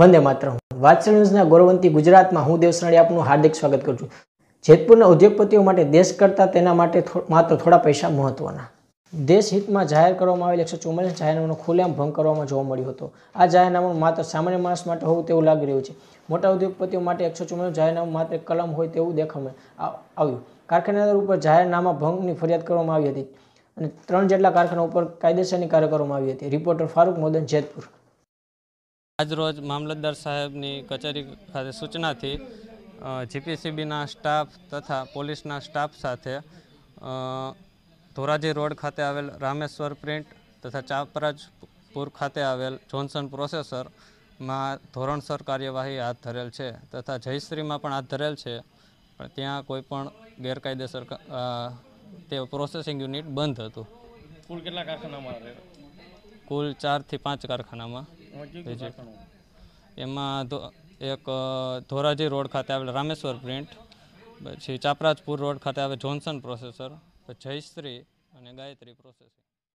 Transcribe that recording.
વંદે માત્ર વાત્સલ ન્યૂઝના ગૌરવંતી ગુજરાતમાં હું દેવસરાણી આપનું હાર્દિક સ્વાગત કરું છું જેતપુરના ઉદ્યોગપતિઓ માટે દેશ કરતાં તેના માટે માત્ર થોડા પૈસા મહત્વના દેશ હિતમાં જાહેર કરવામાં આવેલ એકસો ચુમ્માલીસ જાહેરનામાનો ખુલ્લેઆમ ભંગ કરવામાં જોવા મળ્યો હતો આ જાહેરનામું માત્ર સામાન્ય માણસ માટે હોવું તેવું લાગી રહ્યું છે મોટા ઉદ્યોગપતિઓ માટે એકસો ચુમ્માલીસ જાહેરનામું માત્ર કલમ હોય તેવું દેખાવામાં આવ્યું કારખાના ઉપર જાહેરનામા ભંગની ફરિયાદ કરવામાં આવી હતી અને ત્રણ જેટલા કારખાના ઉપર કાયદેસરની કાર્ય કરવામાં આવી હતી રિપોર્ટર ફારૂક મોદન જેતપુર આજરોજ મામલતદાર સાહેબની કચેરી ખાતે સૂચનાથી જીપીસીબીના સ્ટાફ તથા પોલીસના સ્ટાફ સાથે ધોરાજી રોડ ખાતે આવેલ રામેશ્વર પ્રિન્ટ તથા ચાપરાજપુર ખાતે આવેલ જોન્સન પ્રોસેસરમાં ધોરણસર કાર્યવાહી હાથ ધરેલ છે તથા જયશ્રીમાં પણ હાથ ધરેલ છે પણ ત્યાં કોઈ પણ ગેરકાયદેસર તે પ્રોસેસિંગ યુનિટ બંધ હતું કુલ કેટલા કારખાનામાં કુલ ચારથી પાંચ કારખાનામાં એમાં એક ધોરાજી રોડ ખાતે આવેલ રામેશ્વર પ્રિન્ટ પછી ચાપરાજપુર રોડ ખાતે આવે જોન્સન પ્રોસેસર જયશ્રી અને ગાયત્રી પ્રોસેસર